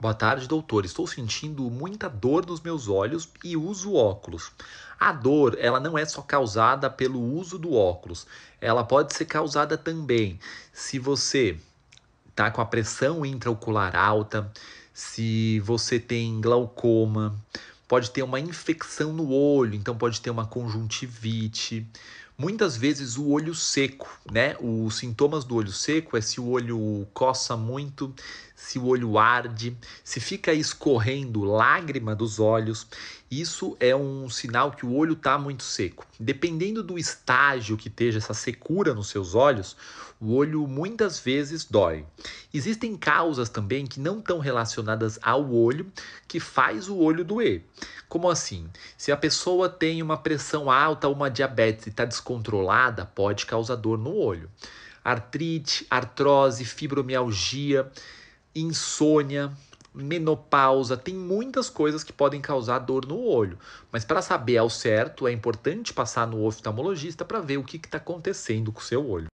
Boa tarde, doutor. Estou sentindo muita dor nos meus olhos e uso óculos. A dor, ela não é só causada pelo uso do óculos. Ela pode ser causada também se você está com a pressão intraocular alta, se você tem glaucoma, pode ter uma infecção no olho, então pode ter uma conjuntivite, Muitas vezes o olho seco, né? Os sintomas do olho seco é se o olho coça muito, se o olho arde, se fica escorrendo lágrima dos olhos, isso é um sinal que o olho está muito seco. Dependendo do estágio que esteja essa secura nos seus olhos, o olho muitas vezes dói. Existem causas também que não estão relacionadas ao olho que faz o olho doer. Como assim? Se a pessoa tem uma pressão alta, uma diabetes e está descontrolada, descontrolada pode causar dor no olho. Artrite, artrose, fibromialgia, insônia, menopausa, tem muitas coisas que podem causar dor no olho. Mas para saber ao certo, é importante passar no oftalmologista para ver o que está acontecendo com o seu olho.